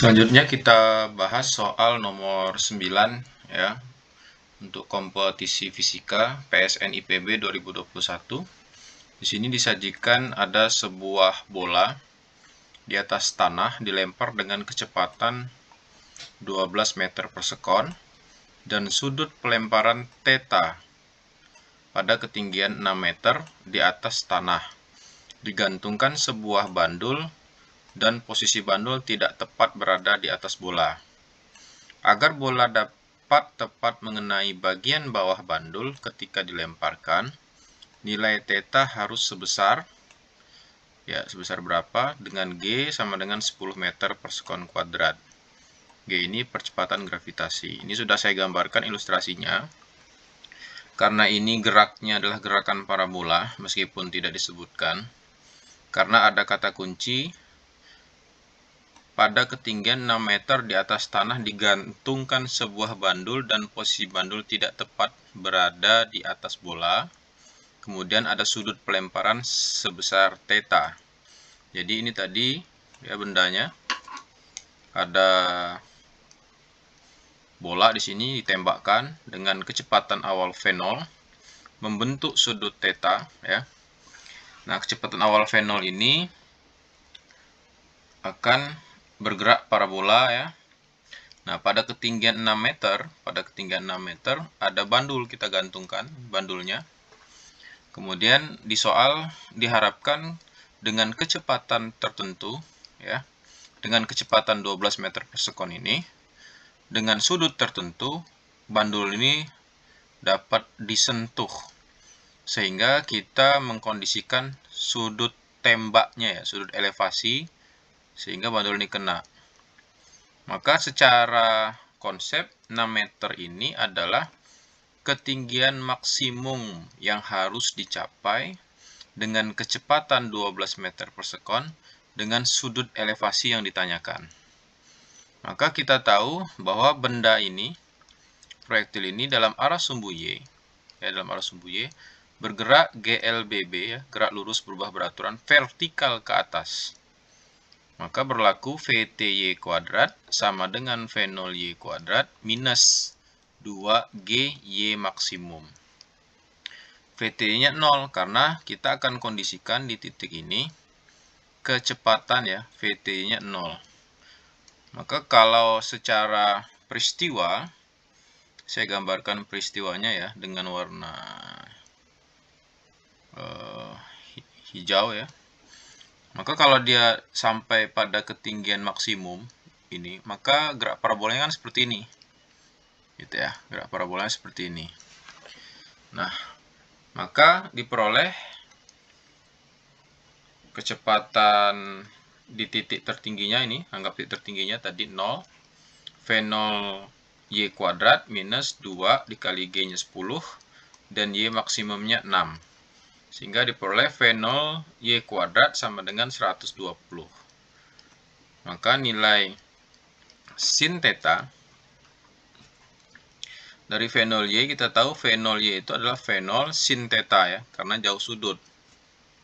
Selanjutnya kita bahas soal nomor 9 ya untuk kompetisi fisika PSN IPB 2021. Di sini disajikan ada sebuah bola di atas tanah dilempar dengan kecepatan 12 meter per sekon dan sudut pelemparan teta pada ketinggian 6 meter di atas tanah. Digantungkan sebuah bandul dan posisi bandul tidak tepat berada di atas bola. Agar bola dapat tepat mengenai bagian bawah bandul ketika dilemparkan, nilai theta harus sebesar ya sebesar berapa dengan G sama dengan 10 meter per sekon kuadrat. G ini percepatan gravitasi. Ini sudah saya gambarkan ilustrasinya. Karena ini geraknya adalah gerakan parabola meskipun tidak disebutkan. Karena ada kata kunci pada ketinggian 6 meter di atas tanah digantungkan sebuah bandul dan posisi bandul tidak tepat berada di atas bola. Kemudian ada sudut pelemparan sebesar theta. Jadi ini tadi ya bendanya ada bola di sini ditembakkan dengan kecepatan awal V0 membentuk sudut theta ya. Nah, kecepatan awal V0 ini akan bergerak parabola ya. Nah, pada ketinggian 6 meter, pada ketinggian 6 meter ada bandul kita gantungkan bandulnya. Kemudian di soal diharapkan dengan kecepatan tertentu ya. Dengan kecepatan 12 meter per sekon ini dengan sudut tertentu bandul ini dapat disentuh sehingga kita mengkondisikan sudut tembaknya ya, sudut elevasi sehingga bandul ini kena. Maka secara konsep 6 meter ini adalah ketinggian maksimum yang harus dicapai dengan kecepatan 12 meter per sekon dengan sudut elevasi yang ditanyakan. Maka kita tahu bahwa benda ini, proyektil ini dalam arah sumbu Y, ya dalam arah sumbu Y, bergerak GLBB, ya, gerak lurus berubah beraturan, vertikal ke atas. Maka berlaku VTY kuadrat sama dengan V0Y kuadrat minus 2 G y maksimum. VT-nya 0 karena kita akan kondisikan di titik ini kecepatan ya, VT-nya 0. Maka kalau secara peristiwa, saya gambarkan peristiwanya ya dengan warna uh, hijau ya. Maka kalau dia sampai pada ketinggian maksimum ini, maka gerak parabolanya kan seperti ini. Gitu ya, gerak parabolanya seperti ini. Nah, maka diperoleh kecepatan di titik tertingginya ini, anggap titik tertingginya tadi 0, V0 Y kuadrat minus 2 dikali G-nya 10, dan Y maksimumnya 6. Sehingga diperoleh V0 Y kuadrat sama dengan 120. Maka nilai sin theta dari V0 Y kita tahu V0 Y itu adalah V0 sin theta ya, karena jauh sudut.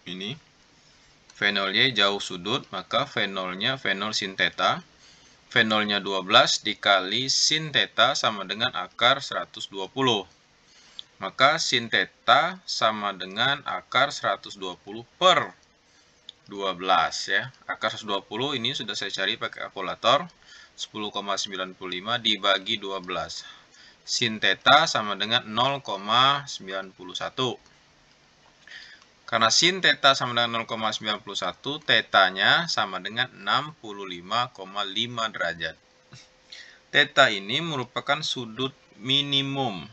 Ini V0 Y jauh sudut, maka V0-nya V0 sin theta. V0-nya 12 dikali sin theta sama dengan akar 120. Maka sin theta sama dengan akar 120 per 12 ya. Akar 120 ini sudah saya cari pakai kalkulator. 10,95 dibagi 12. Sin theta sama dengan 0,91. Karena sin theta sama dengan 0,91, tetanya sama dengan 65,5 derajat. Teta ini merupakan sudut minimum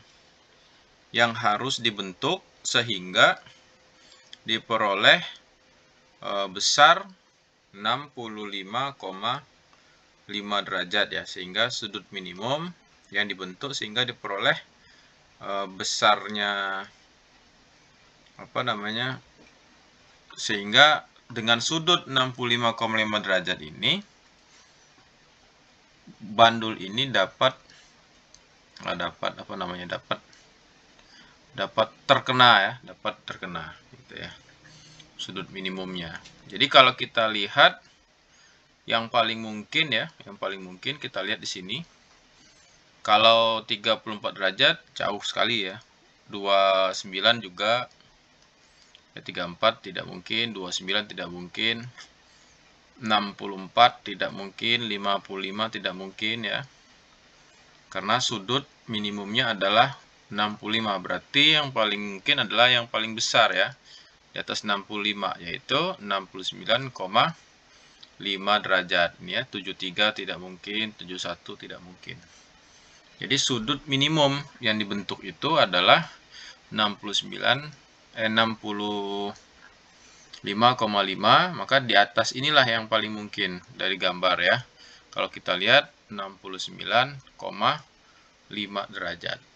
yang harus dibentuk sehingga diperoleh e, besar 65,5 derajat ya sehingga sudut minimum yang dibentuk sehingga diperoleh e, besarnya apa namanya sehingga dengan sudut 65,5 derajat ini bandul ini dapat e, dapat apa namanya dapat dapat terkena ya, dapat terkena gitu ya. Sudut minimumnya. Jadi kalau kita lihat yang paling mungkin ya, yang paling mungkin kita lihat di sini. Kalau 34 derajat jauh sekali ya. 29 juga ya 34 tidak mungkin, 29 tidak mungkin. 64 tidak mungkin, 55 tidak mungkin ya. Karena sudut minimumnya adalah 65 berarti yang paling mungkin adalah yang paling besar ya di atas 65 yaitu 69,5 derajat ini ya 73 tidak mungkin 71 tidak mungkin jadi sudut minimum yang dibentuk itu adalah 69 eh 65,5 maka di atas inilah yang paling mungkin dari gambar ya kalau kita lihat 69,5 derajat